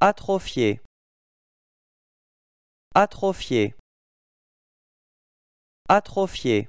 Atrophié. Atrophier. Atrophier.